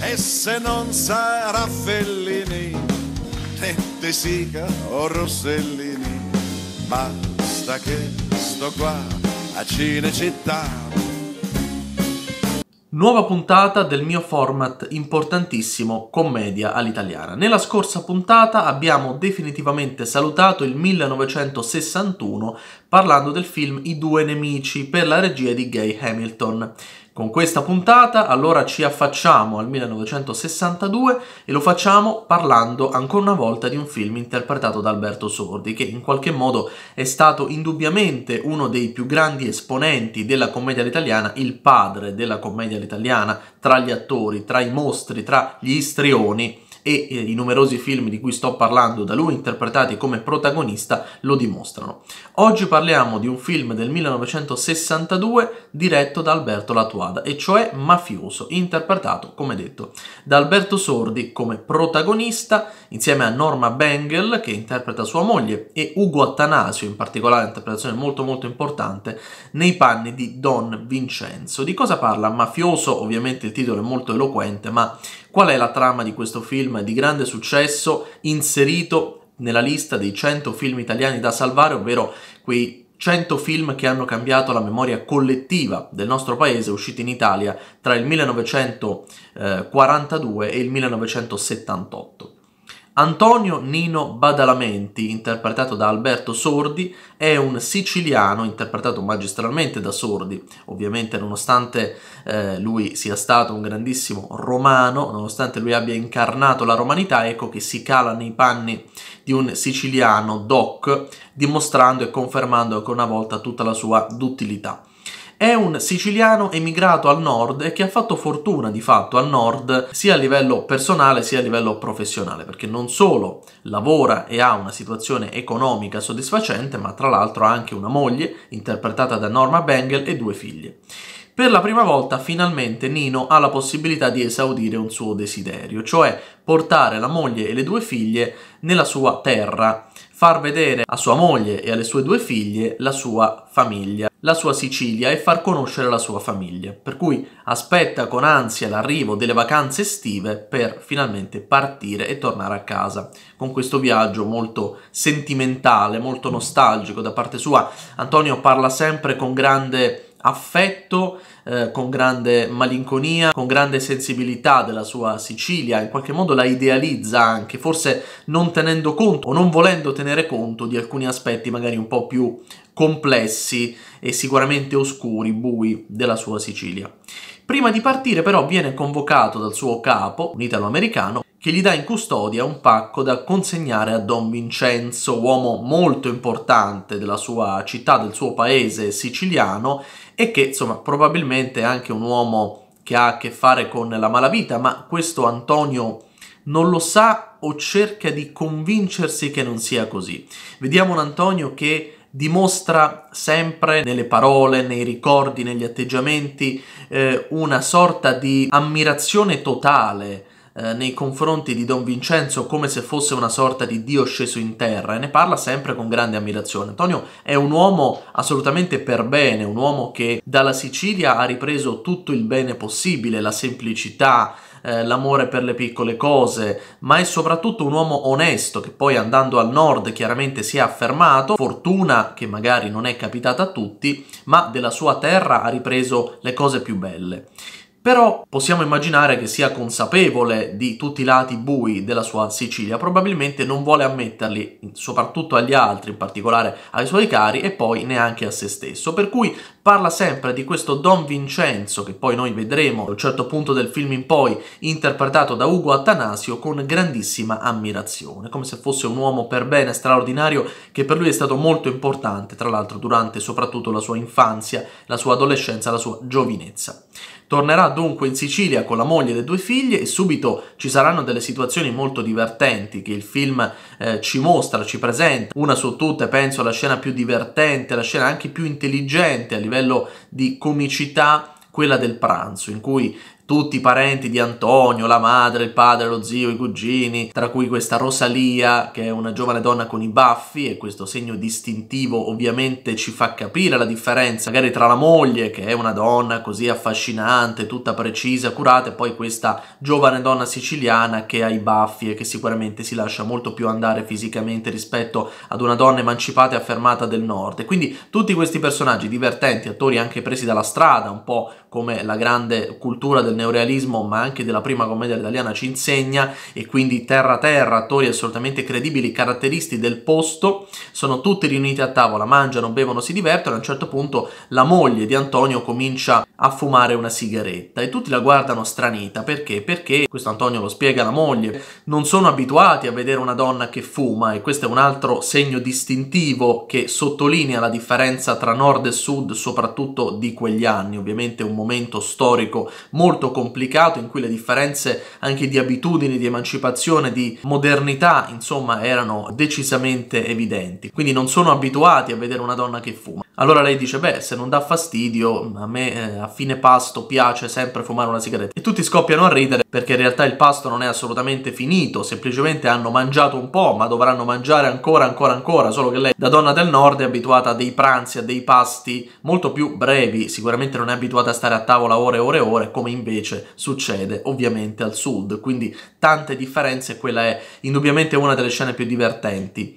E se non sarà Fellini, Tente Sica o Rossellini, basta che sto qua a Cinecittà. Nuova puntata del mio format importantissimo Commedia all'italiana. Nella scorsa puntata abbiamo definitivamente salutato il 1961 parlando del film I due nemici per la regia di Gay Hamilton. Con questa puntata allora ci affacciamo al 1962 e lo facciamo parlando ancora una volta di un film interpretato da Alberto Sordi che in qualche modo è stato indubbiamente uno dei più grandi esponenti della commedia italiana, il padre della commedia italiana, tra gli attori, tra i mostri, tra gli istrioni e eh, i numerosi film di cui sto parlando da lui interpretati come protagonista lo dimostrano. Oggi parliamo di un film del 1962 diretto da Alberto Latuada, e cioè Mafioso, interpretato, come detto, da Alberto Sordi come protagonista, insieme a Norma Bengel, che interpreta sua moglie, e Ugo Attanasio, in particolare interpretazione molto molto importante, nei panni di Don Vincenzo. Di cosa parla Mafioso? Ovviamente il titolo è molto eloquente, ma Qual è la trama di questo film di grande successo inserito nella lista dei 100 film italiani da salvare, ovvero quei 100 film che hanno cambiato la memoria collettiva del nostro paese usciti in Italia tra il 1942 e il 1978. Antonio Nino Badalamenti, interpretato da Alberto Sordi, è un siciliano interpretato magistralmente da Sordi. Ovviamente, nonostante eh, lui sia stato un grandissimo romano, nonostante lui abbia incarnato la romanità, ecco che si cala nei panni di un siciliano doc, dimostrando e confermando ancora una volta tutta la sua duttilità. È un siciliano emigrato al nord e che ha fatto fortuna di fatto al nord sia a livello personale sia a livello professionale, perché non solo lavora e ha una situazione economica soddisfacente, ma tra l'altro ha anche una moglie, interpretata da Norma Bengel, e due figlie. Per la prima volta finalmente Nino ha la possibilità di esaudire un suo desiderio, cioè portare la moglie e le due figlie nella sua terra, far vedere a sua moglie e alle sue due figlie la sua famiglia la sua Sicilia e far conoscere la sua famiglia, per cui aspetta con ansia l'arrivo delle vacanze estive per finalmente partire e tornare a casa. Con questo viaggio molto sentimentale, molto nostalgico da parte sua, Antonio parla sempre con grande affetto, eh, con grande malinconia, con grande sensibilità della sua Sicilia, in qualche modo la idealizza anche, forse non tenendo conto o non volendo tenere conto di alcuni aspetti magari un po' più complessi e sicuramente oscuri, bui della sua Sicilia. Prima di partire però viene convocato dal suo capo, un italo-americano, che gli dà in custodia un pacco da consegnare a Don Vincenzo, uomo molto importante della sua città, del suo paese siciliano e che insomma probabilmente è anche un uomo che ha a che fare con la malavita, ma questo Antonio non lo sa o cerca di convincersi che non sia così. Vediamo un Antonio che dimostra sempre nelle parole, nei ricordi, negli atteggiamenti eh, una sorta di ammirazione totale eh, nei confronti di Don Vincenzo come se fosse una sorta di Dio sceso in terra e ne parla sempre con grande ammirazione. Antonio è un uomo assolutamente per bene, un uomo che dalla Sicilia ha ripreso tutto il bene possibile, la semplicità, eh, l'amore per le piccole cose, ma è soprattutto un uomo onesto che poi andando al nord chiaramente si è affermato, fortuna che magari non è capitata a tutti, ma della sua terra ha ripreso le cose più belle. Però possiamo immaginare che sia consapevole di tutti i lati bui della sua Sicilia, probabilmente non vuole ammetterli soprattutto agli altri, in particolare ai suoi cari e poi neanche a se stesso, per cui parla sempre di questo Don Vincenzo che poi noi vedremo a un certo punto del film in poi interpretato da Ugo Attanasio con grandissima ammirazione, come se fosse un uomo per bene straordinario che per lui è stato molto importante, tra l'altro durante soprattutto la sua infanzia, la sua adolescenza, la sua giovinezza. Tornerà dunque in Sicilia con la moglie e le due figlie e subito ci saranno delle situazioni molto divertenti che il film eh, ci mostra, ci presenta. Una su tutte penso la scena più divertente, la scena anche più intelligente a livello di comicità quella del pranzo, in cui tutti i parenti di Antonio, la madre, il padre, lo zio, i cugini, tra cui questa Rosalia, che è una giovane donna con i baffi e questo segno distintivo ovviamente ci fa capire la differenza, magari tra la moglie, che è una donna così affascinante, tutta precisa, curata, e poi questa giovane donna siciliana che ha i baffi e che sicuramente si lascia molto più andare fisicamente rispetto ad una donna emancipata e affermata del nord. E quindi tutti questi personaggi divertenti, attori anche presi dalla strada, un po' come la grande cultura del neorealismo ma anche della prima commedia italiana ci insegna e quindi terra terra, attori assolutamente credibili, caratteristi del posto, sono tutti riuniti a tavola, mangiano, bevono, si divertono, a un certo punto la moglie di Antonio comincia a fumare una sigaretta e tutti la guardano stranita, perché? Perché, questo Antonio lo spiega alla moglie, non sono abituati a vedere una donna che fuma e questo è un altro segno distintivo che sottolinea la differenza tra nord e sud, soprattutto di quegli anni, ovviamente un momento storico molto molto complicato in cui le differenze anche di abitudini, di emancipazione, di modernità, insomma, erano decisamente evidenti. Quindi non sono abituati a vedere una donna che fuma. Allora lei dice, beh, se non dà fastidio, a me eh, a fine pasto piace sempre fumare una sigaretta. E tutti scoppiano a ridere perché in realtà il pasto non è assolutamente finito, semplicemente hanno mangiato un po', ma dovranno mangiare ancora, ancora, ancora, solo che lei da donna del nord è abituata a dei pranzi, a dei pasti molto più brevi, sicuramente non è abituata a stare a tavola ore e ore e ore, come invece invece succede ovviamente al sud, quindi tante differenze, quella è indubbiamente una delle scene più divertenti.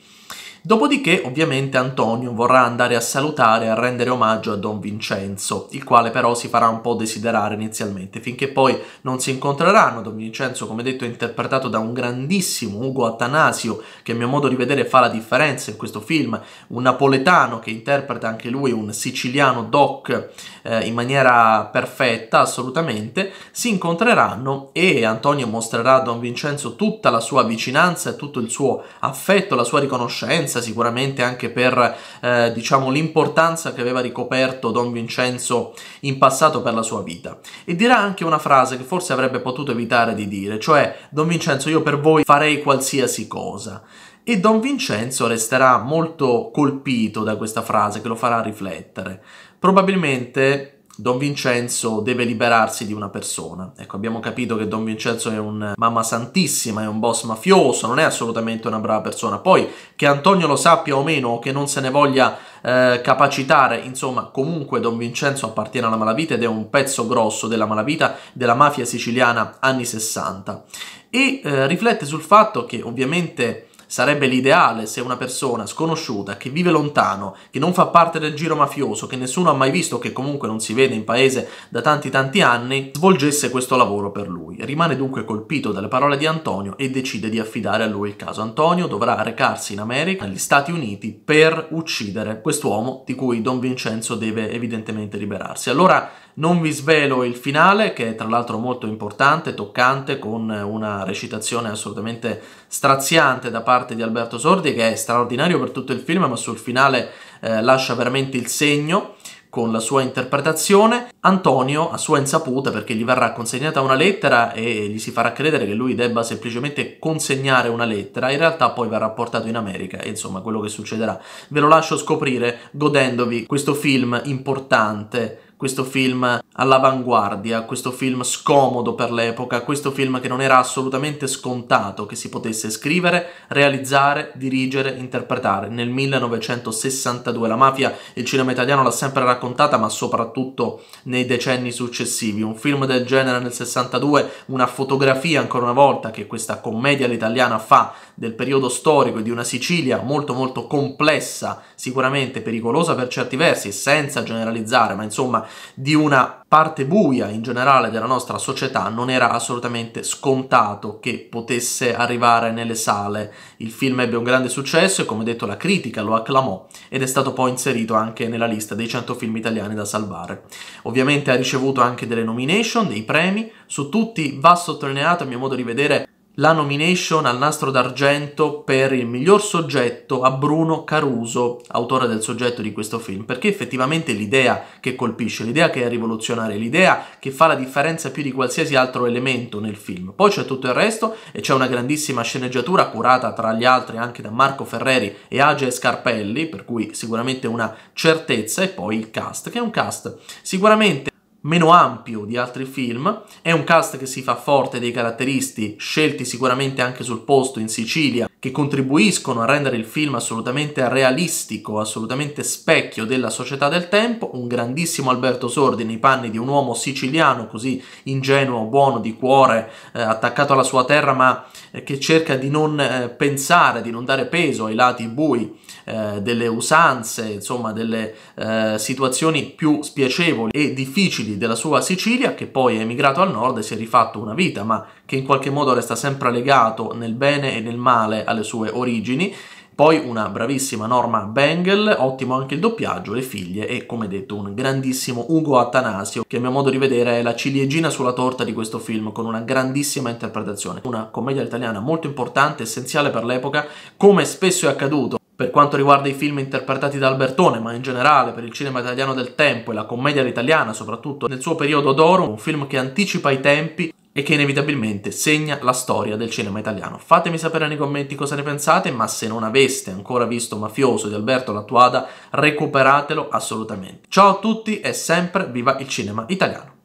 Dopodiché ovviamente Antonio vorrà andare a salutare e a rendere omaggio a Don Vincenzo, il quale però si farà un po' desiderare inizialmente, finché poi non si incontreranno. Don Vincenzo, come detto, è interpretato da un grandissimo Ugo Attanasio, che a mio modo di vedere fa la differenza in questo film, un napoletano che interpreta anche lui un siciliano doc eh, in maniera perfetta, assolutamente, si incontreranno e Antonio mostrerà a Don Vincenzo tutta la sua vicinanza e tutto il suo affetto, la sua riconoscenza, partenza, sicuramente anche per eh, diciamo, l'importanza che aveva ricoperto Don Vincenzo in passato per la sua vita. E dirà anche una frase che forse avrebbe potuto evitare di dire, cioè Don Vincenzo io per voi farei qualsiasi cosa. E Don Vincenzo resterà molto colpito da questa frase che lo farà riflettere. Probabilmente Don Vincenzo deve liberarsi di una persona. Ecco, abbiamo capito che Don Vincenzo è un mamma santissima, è un boss mafioso, non è assolutamente una brava persona. Poi che Antonio lo sappia o meno, o che non se ne voglia eh, capacitare, insomma, comunque Don Vincenzo appartiene alla malavita ed è un pezzo grosso della malavita della mafia siciliana anni 60. E eh, riflette sul fatto che ovviamente Sarebbe l'ideale se una persona sconosciuta che vive lontano, che non fa parte del giro mafioso, che nessuno ha mai visto, che comunque non si vede in paese da tanti tanti anni, svolgesse questo lavoro per lui. Rimane dunque colpito dalle parole di Antonio e decide di affidare a lui il caso. Antonio dovrà recarsi in America, negli Stati Uniti, per uccidere quest'uomo di cui Don Vincenzo deve evidentemente liberarsi. Allora non vi svelo il finale, che è tra l'altro molto importante, toccante, con una recitazione assolutamente straziante da parte parte di Alberto Sordi che è straordinario per tutto il film ma sul finale eh, lascia veramente il segno con la sua interpretazione. Antonio, a sua insaputa, perché gli verrà consegnata una lettera e gli si farà credere che lui debba semplicemente consegnare una lettera, in realtà poi verrà portato in America e insomma quello che succederà. Ve lo lascio scoprire godendovi questo film importante questo film all'avanguardia, questo film scomodo per l'epoca, questo film che non era assolutamente scontato che si potesse scrivere, realizzare, dirigere, interpretare. Nel 1962 la mafia, il cinema italiano l'ha sempre raccontata, ma soprattutto nei decenni successivi. Un film del genere nel 62, una fotografia ancora una volta che questa commedia all'italiana fa del periodo storico e di una Sicilia molto molto complessa, sicuramente pericolosa per certi versi, senza generalizzare, ma insomma di una parte buia in generale della nostra società, non era assolutamente scontato che potesse arrivare nelle sale. Il film ebbe un grande successo e come detto la critica lo acclamò ed è stato poi inserito anche nella lista dei 100 film italiani da salvare. Ovviamente ha ricevuto anche delle nomination, dei premi, su tutti va sottolineato a mio modo di vedere la nomination al nastro d'argento per il miglior soggetto a Bruno Caruso, autore del soggetto di questo film, perché effettivamente l'idea che colpisce, l'idea che è rivoluzionaria, l'idea che fa la differenza più di qualsiasi altro elemento nel film. Poi c'è tutto il resto e c'è una grandissima sceneggiatura curata tra gli altri anche da Marco Ferreri e Age Scarpelli, per cui sicuramente una certezza e poi il cast, che è un cast sicuramente meno ampio di altri film, è un cast che si fa forte dei caratteristi scelti sicuramente anche sul posto in Sicilia, che contribuiscono a rendere il film assolutamente realistico, assolutamente specchio della società del tempo, un grandissimo Alberto Sordi nei panni di un uomo siciliano così ingenuo, buono di cuore, eh, attaccato alla sua terra, ma eh, che cerca di non eh, pensare, di non dare peso ai lati bui eh, delle usanze, insomma delle eh, situazioni più spiacevoli e difficili esigili della sua Sicilia, che poi è emigrato al nord e si è rifatto una vita, ma che in qualche modo resta sempre legato nel bene e nel male alle sue origini. Poi una bravissima Norma Bengel, ottimo anche il doppiaggio, le figlie e come detto un grandissimo Ugo Attanasio che a mio modo di vedere è la ciliegina sulla torta di questo film con una grandissima interpretazione. Una commedia italiana molto importante, essenziale per l'epoca, come spesso è accaduto per quanto riguarda i film interpretati da Albertone, ma in generale per il cinema italiano del tempo e la commedia italiana, soprattutto nel suo periodo d'oro, un film che anticipa i tempi e che inevitabilmente segna la storia del cinema italiano. Fatemi sapere nei commenti cosa ne pensate, ma se non aveste ancora visto Mafioso di Alberto Lattuada, recuperatelo assolutamente. Ciao a tutti e sempre viva il cinema italiano!